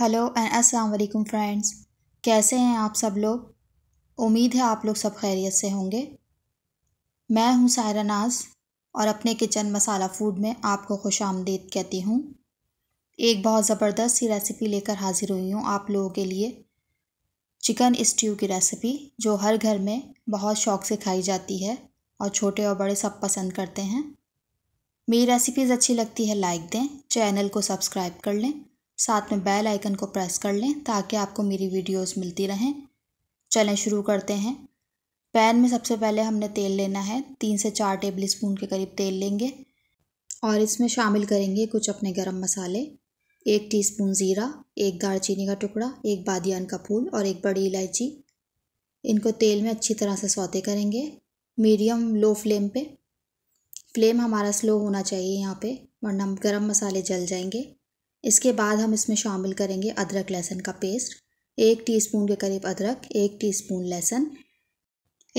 hello and अस्सलाम वालेकुम friends कैसे हैं आप सब लोग उम्मीद है आप लोग सब खैरियत से होंगे मैं हूं सायरा नाज और अपने किचन मसाला फूड में आपको खुश आमदीद कहती हूं एक बहुत ज़बरदस्त सी रेसिपी लेकर हाज़िर हुई हूं आप लोगों के लिए चिकन स्ट्यू की रेसिपी जो हर घर में बहुत शौक़ से खाई जाती है और छोटे और बड़े सब पसंद करते हैं मेरी रेसिपीज़ अच्छी लगती है लाइक दें चैनल को सब्सक्राइब कर लें साथ में बेल आइकन को प्रेस कर लें ताकि आपको मेरी वीडियोस मिलती रहें चलें शुरू करते हैं पैन में सबसे पहले हमने तेल लेना है तीन से चार टेबल स्पून के करीब तेल लेंगे और इसमें शामिल करेंगे कुछ अपने गरम मसाले एक टीस्पून ज़ीरा एक दालचीनी का टुकड़ा एक बादियान का फूल और एक बड़ी इलायची इनको तेल में अच्छी तरह से सौते करेंगे मीडियम लो फ्लेम पे फ्लेम हमारा स्लो होना चाहिए यहाँ पे वरना गरम मसाले जल जाएंगे इसके बाद हम इसमें शामिल करेंगे अदरक लहसुन का पेस्ट एक टीस्पून के करीब अदरक एक टीस्पून लहसुन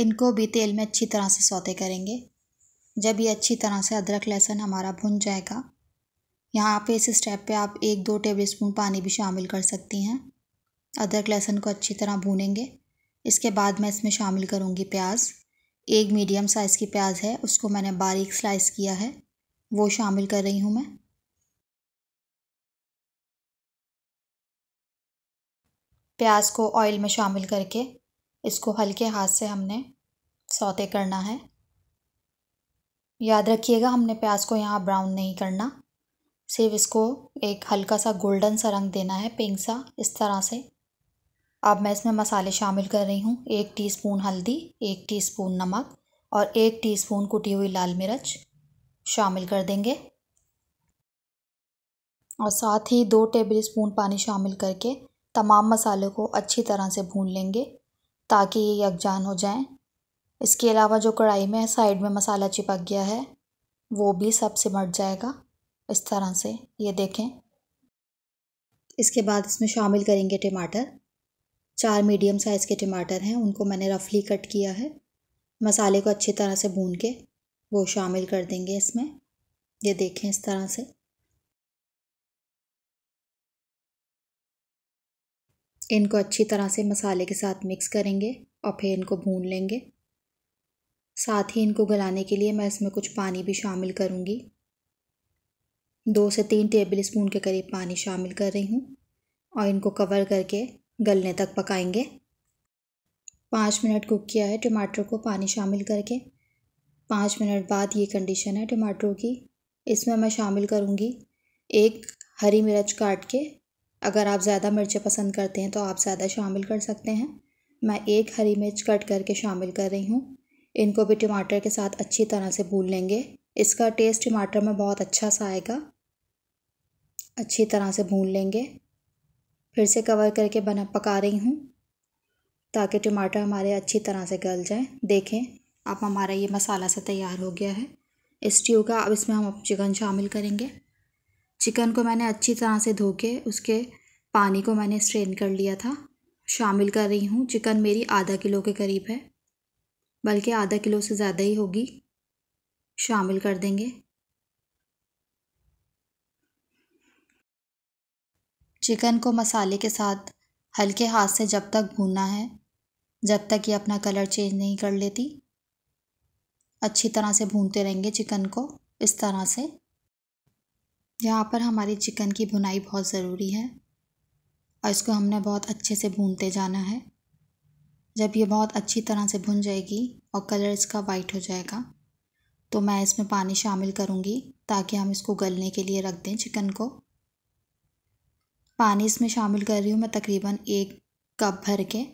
इनको भी तेल में अच्छी तरह से सौते करेंगे जब ये अच्छी तरह से अदरक लहसुन हमारा भुन जाएगा यहाँ पे इस स्टेप पे आप एक दो टेबलस्पून पानी भी शामिल कर सकती हैं अदरक लहसुन को अच्छी तरह भूनेंगे इसके बाद मैं इसमें शामिल करूँगी प्याज एक मीडियम साइज़ की प्याज है उसको मैंने बारीक स्लाइस किया है वो शामिल कर रही हूँ मैं प्याज को ऑयल में शामिल करके इसको हल्के हाथ से हमने सौते करना है याद रखिएगा हमने प्याज को यहाँ ब्राउन नहीं करना सिर्फ इसको एक हल्का सा गोल्डन सा रंग देना है पिंक सा इस तरह से अब मैं इसमें मसाले शामिल कर रही हूँ एक टीस्पून हल्दी एक टीस्पून नमक और एक टीस्पून कुटी हुई लाल मिर्च शामिल कर देंगे और साथ ही दो टेबल स्पून पानी शामिल करके तमाम मसाले को अच्छी तरह से भून लेंगे ताकि ये यकजान हो जाएं इसके अलावा जो कढ़ाई में साइड में मसाला चिपक गया है वो भी सब सिमट जाएगा इस तरह से ये देखें इसके बाद इसमें शामिल करेंगे टमाटर चार मीडियम साइज़ के टमाटर हैं उनको मैंने रफली कट किया है मसाले को अच्छी तरह से भून के वो शामिल कर देंगे इसमें ये देखें इस तरह से इनको अच्छी तरह से मसाले के साथ मिक्स करेंगे और फिर इनको भून लेंगे साथ ही इनको गलाने के लिए मैं इसमें कुछ पानी भी शामिल करूँगी दो से तीन टेबल स्पून के करीब पानी शामिल कर रही हूँ और इनको कवर करके गलने तक पकाएंगे पाँच मिनट कुक किया है टमाटर को पानी शामिल करके पाँच मिनट बाद ये कंडीशन है टमाटरों की इसमें मैं शामिल करूँगी एक हरी मिर्च काट के अगर आप ज़्यादा मिर्चें पसंद करते हैं तो आप ज़्यादा शामिल कर सकते हैं मैं एक हरी मिर्च कट करके शामिल कर रही हूँ इनको भी टमाटर के साथ अच्छी तरह से भून लेंगे इसका टेस्ट टमाटर में बहुत अच्छा सा आएगा अच्छी तरह से भून लेंगे फिर से कवर करके बना पका रही हूँ ताकि टमाटर हमारे अच्छी तरह से गल जाए देखें अब हमारा ये मसाला से तैयार हो गया है इस स्ट्यू का अब इसमें हम चिकन शामिल करेंगे चिकन को मैंने अच्छी तरह से धो के उसके पानी को मैंने स्ट्रेन कर लिया था शामिल कर रही हूँ चिकन मेरी आधा किलो के करीब है बल्कि आधा किलो से ज़्यादा ही होगी शामिल कर देंगे चिकन को मसाले के साथ हल्के हाथ से जब तक भूनना है जब तक ये अपना कलर चेंज नहीं कर लेती अच्छी तरह से भूनते रहेंगे चिकन को इस तरह से यहाँ पर हमारी चिकन की भुनाई बहुत ज़रूरी है और इसको हमने बहुत अच्छे से भूनते जाना है जब ये बहुत अच्छी तरह से भुन जाएगी और कलर इसका वाइट हो जाएगा तो मैं इसमें पानी शामिल करूँगी ताकि हम इसको गलने के लिए रख दें चिकन को पानी इसमें शामिल कर रही हूँ मैं तकरीबन एक कप भर के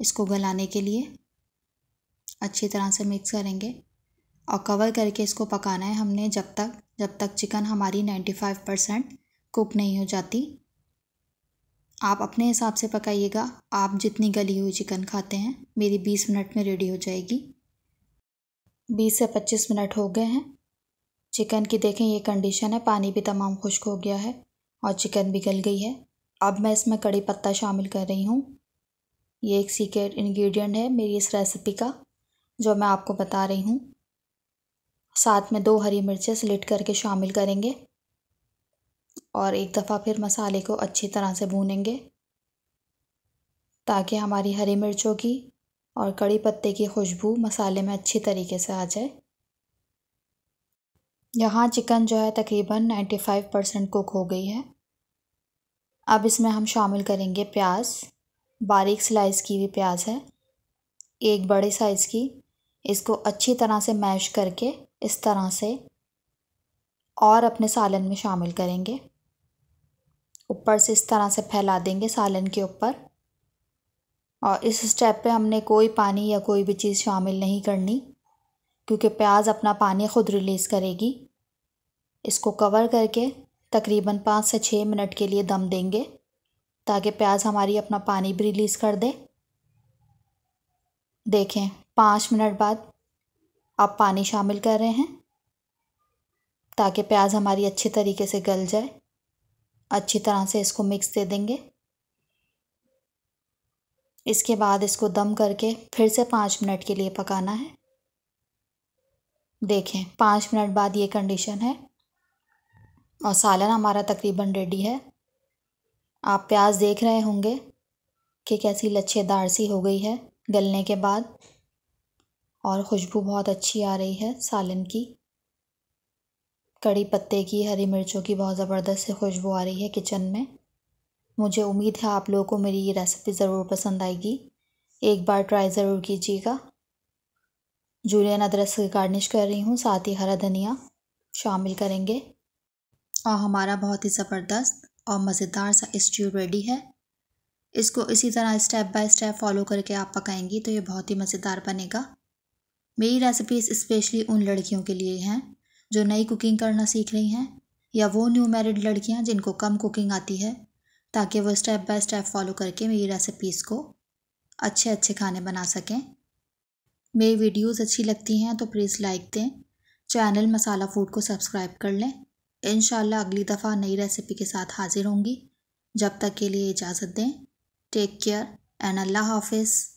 इसको गलाने के लिए अच्छी तरह से मिक्स करेंगे और कवर करके इसको पकाना है हमने जब तक जब तक चिकन हमारी नाइन्टी फाइव परसेंट कुक नहीं हो जाती आप अपने हिसाब से पकाइएगा आप जितनी गली हुई चिकन खाते हैं मेरी बीस मिनट में रेडी हो जाएगी बीस से पच्चीस मिनट हो गए हैं चिकन की देखें ये कंडीशन है पानी भी तमाम खुश्क हो गया है और चिकन भी गल गई है अब मैं इसमें कड़ी पत्ता शामिल कर रही हूँ ये एक सीक्रेट इंग्रेडिएंट है मेरी इस रेसिपी का जो मैं आपको बता रही हूँ साथ में दो हरी मिर्चें स्लिट करके शामिल करेंगे और एक दफ़ा फिर मसाले को अच्छी तरह से भूनेंगे ताकि हमारी हरी मिर्चों की और कड़ी पत्ते की खुशबू मसाले में अच्छी तरीके से आ जाए यहाँ चिकन जो है तकरीबन नाइन्टी फाइव परसेंट कुक हो गई है अब इसमें हम शामिल करेंगे प्याज बारीक स्लाइस की हुई प्याज है एक बड़े साइज़ की इसको अच्छी तरह से मैश करके इस तरह से और अपने सालन में शामिल करेंगे ऊपर से इस तरह से फैला देंगे सालन के ऊपर और इस स्टेप पे हमने कोई पानी या कोई भी चीज़ शामिल नहीं करनी क्योंकि प्याज अपना पानी ख़ुद रिलीज़ करेगी इसको कवर करके तकरीबन पाँच से छः मिनट के लिए दम देंगे ताकि प्याज हमारी अपना पानी भी रिलीज़ कर दे देखें पाँच मिनट बाद आप पानी शामिल कर रहे हैं ताकि प्याज हमारी अच्छे तरीके से गल जाए अच्छी तरह से इसको मिक्स दे देंगे इसके बाद इसको दम करके फिर से पाँच मिनट के लिए पकाना है देखें पाँच मिनट बाद ये कंडीशन है और सालन हमारा तकरीबन रेडी है आप प्याज देख रहे होंगे कि कैसी लच्छेदार सी हो गई है गलने के बाद और खुशबू बहुत अच्छी आ रही है सालन की कड़ी पत्ते की हरी मिर्चों की बहुत ज़बरदस्त से खुशबू आ रही है किचन में मुझे उम्मीद है आप लोगों को मेरी ये रेसिपी ज़रूर पसंद आएगी एक बार ट्राई ज़रूर कीजिएगा जूलियन अदरस की गार्निश कर रही हूँ साथ ही हरा धनिया शामिल करेंगे और हमारा बहुत ही ज़बरदस्त और मज़ेदार सा स्ट्यू रेडी है इसको इसी तरह स्टेप बाय स्टेप फॉलो करके आप पकाएंगी तो ये बहुत ही मज़ेदार बनेगा मेरी रेसिपीज़ स्पेशली उन लड़कियों के लिए हैं जो नई कुकिंग करना सीख रही हैं या वो न्यू मैरिड लड़कियां जिनको कम कुकिंग आती है ताकि वो स्टेप बाय स्टेप फॉलो करके मेरी रेसिपीज़ को अच्छे अच्छे खाने बना सकें मेरी वीडियोस अच्छी लगती हैं तो प्लीज़ लाइक दें चैनल मसाला फूड को सब्सक्राइब कर लें इन अगली दफ़ा नई रेसिपी के साथ हाज़िर होंगी जब तक के लिए इजाज़त दें टेक केयर एंड अल्लाह हाफिज़